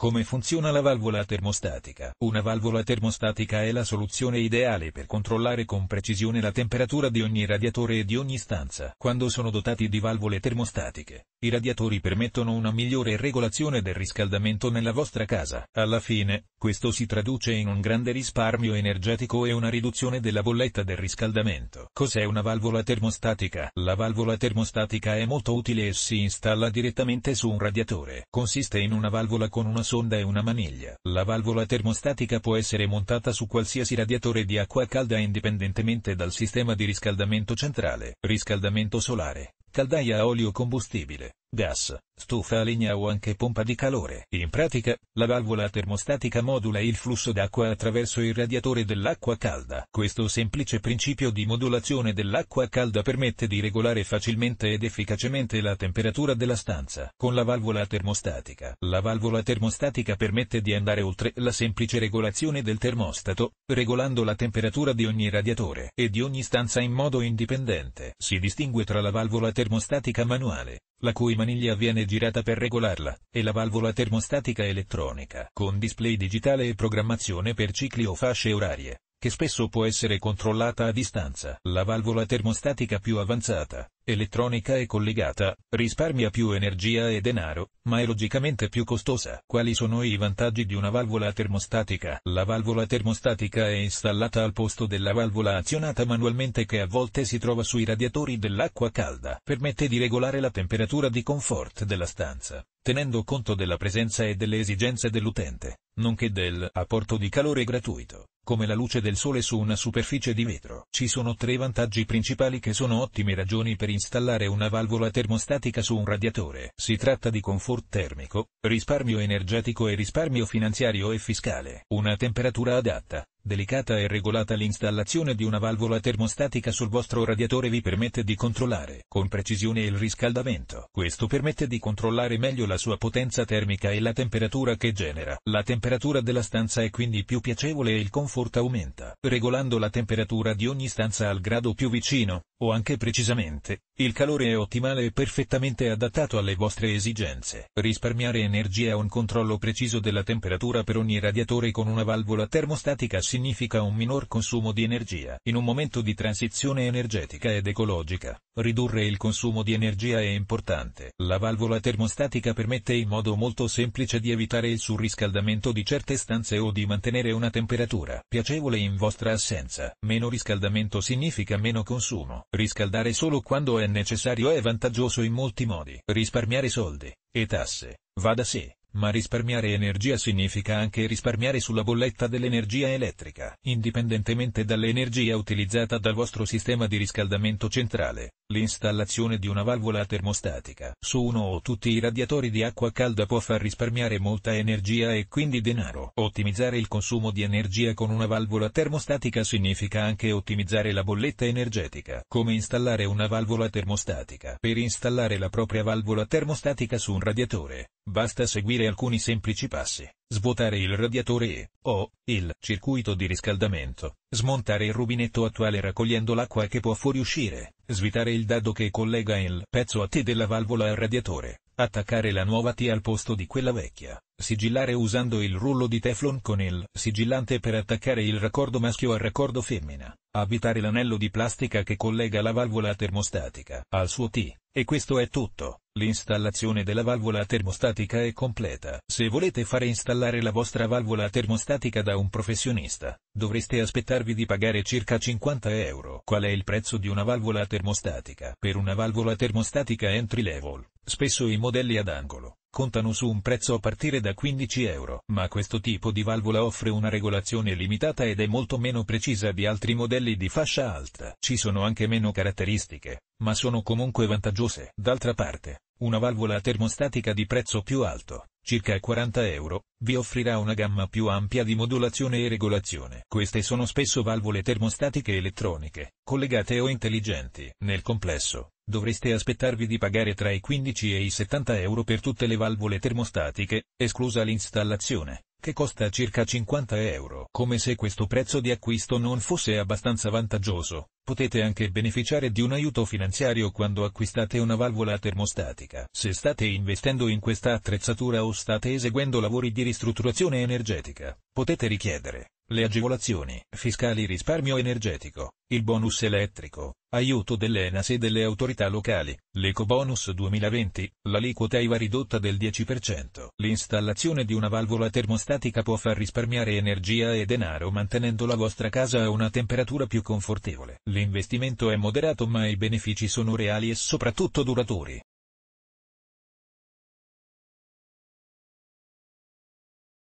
Come funziona la valvola termostatica? Una valvola termostatica è la soluzione ideale per controllare con precisione la temperatura di ogni radiatore e di ogni stanza. Quando sono dotati di valvole termostatiche, i radiatori permettono una migliore regolazione del riscaldamento nella vostra casa. Alla fine, questo si traduce in un grande risparmio energetico e una riduzione della bolletta del riscaldamento. Cos'è una valvola termostatica? La valvola termostatica è molto utile e si installa direttamente su un radiatore. Consiste in una valvola con una sonda e una maniglia. La valvola termostatica può essere montata su qualsiasi radiatore di acqua calda indipendentemente dal sistema di riscaldamento centrale, riscaldamento solare, caldaia a olio combustibile, gas, stufa a legna o anche pompa di calore. In pratica, la valvola termostatica modula il flusso d'acqua attraverso il radiatore dell'acqua calda. Questo semplice principio di modulazione dell'acqua calda permette di regolare facilmente ed efficacemente la temperatura della stanza. Con la valvola termostatica, la valvola termostatica permette di andare oltre la semplice regolazione del termostato, regolando la temperatura di ogni radiatore e di ogni stanza in modo indipendente. Si distingue tra la valvola termostatica manuale, la cui maniglia viene girata per regolarla, e la valvola termostatica elettronica con display digitale e programmazione per cicli o fasce orarie, che spesso può essere controllata a distanza. La valvola termostatica più avanzata, elettronica e collegata, risparmia più energia e denaro, ma è logicamente più costosa. Quali sono i vantaggi di una valvola termostatica? La valvola termostatica è installata al posto della valvola azionata manualmente che a volte si trova sui radiatori dell'acqua calda. Permette di regolare la temperatura di comfort della stanza, tenendo conto della presenza e delle esigenze dell'utente, nonché del apporto di calore gratuito come la luce del sole su una superficie di vetro. Ci sono tre vantaggi principali che sono ottime ragioni per installare una valvola termostatica su un radiatore. Si tratta di comfort termico, risparmio energetico e risparmio finanziario e fiscale. Una temperatura adatta, delicata e regolata l'installazione di una valvola termostatica sul vostro radiatore vi permette di controllare con precisione il riscaldamento. Questo permette di controllare meglio la sua potenza termica e la temperatura che genera. La temperatura della stanza è quindi più piacevole e il comfort aumenta, regolando la temperatura di ogni stanza al grado più vicino o anche precisamente, il calore è ottimale e perfettamente adattato alle vostre esigenze. Risparmiare energia e un controllo preciso della temperatura per ogni radiatore con una valvola termostatica significa un minor consumo di energia in un momento di transizione energetica ed ecologica. Ridurre il consumo di energia è importante. La valvola termostatica permette in modo molto semplice di evitare il surriscaldamento di certe stanze o di mantenere una temperatura piacevole in vostra assenza. Meno riscaldamento significa meno consumo. Riscaldare solo quando è necessario è vantaggioso in molti modi. Risparmiare soldi e tasse, va da sé ma risparmiare energia significa anche risparmiare sulla bolletta dell'energia elettrica. Indipendentemente dall'energia utilizzata dal vostro sistema di riscaldamento centrale, l'installazione di una valvola termostatica su uno o tutti i radiatori di acqua calda può far risparmiare molta energia e quindi denaro. Ottimizzare il consumo di energia con una valvola termostatica significa anche ottimizzare la bolletta energetica. Come installare una valvola termostatica? Per installare la propria valvola termostatica su un radiatore, Basta seguire alcuni semplici passi, svuotare il radiatore e, o, il circuito di riscaldamento, smontare il rubinetto attuale raccogliendo l'acqua che può fuoriuscire, svitare il dado che collega il pezzo a T della valvola al radiatore, attaccare la nuova T al posto di quella vecchia, sigillare usando il rullo di teflon con il sigillante per attaccare il raccordo maschio al raccordo femmina, abitare l'anello di plastica che collega la valvola termostatica al suo T, e questo è tutto. L'installazione della valvola termostatica è completa. Se volete fare installare la vostra valvola termostatica da un professionista, dovreste aspettarvi di pagare circa 50 euro. Qual è il prezzo di una valvola termostatica? Per una valvola termostatica entry level, spesso i modelli ad angolo contano su un prezzo a partire da 15 euro. Ma questo tipo di valvola offre una regolazione limitata ed è molto meno precisa di altri modelli di fascia alta. Ci sono anche meno caratteristiche, ma sono comunque vantaggiose. D'altra parte, una valvola termostatica di prezzo più alto, circa 40 euro, vi offrirà una gamma più ampia di modulazione e regolazione. Queste sono spesso valvole termostatiche elettroniche, collegate o intelligenti. Nel complesso, dovreste aspettarvi di pagare tra i 15 e i 70 euro per tutte le valvole termostatiche, esclusa l'installazione, che costa circa 50 euro. Come se questo prezzo di acquisto non fosse abbastanza vantaggioso, potete anche beneficiare di un aiuto finanziario quando acquistate una valvola termostatica. Se state investendo in questa attrezzatura o state eseguendo lavori di ristrutturazione energetica, potete richiedere le agevolazioni fiscali risparmio energetico, il bonus elettrico, aiuto dell'ENAS e delle autorità locali, l'ecobonus 2020, l'aliquota IVA ridotta del 10%. L'installazione di una valvola termostatica può far risparmiare energia e denaro mantenendo la vostra casa a una temperatura più confortevole. L'investimento è moderato ma i benefici sono reali e soprattutto duraturi.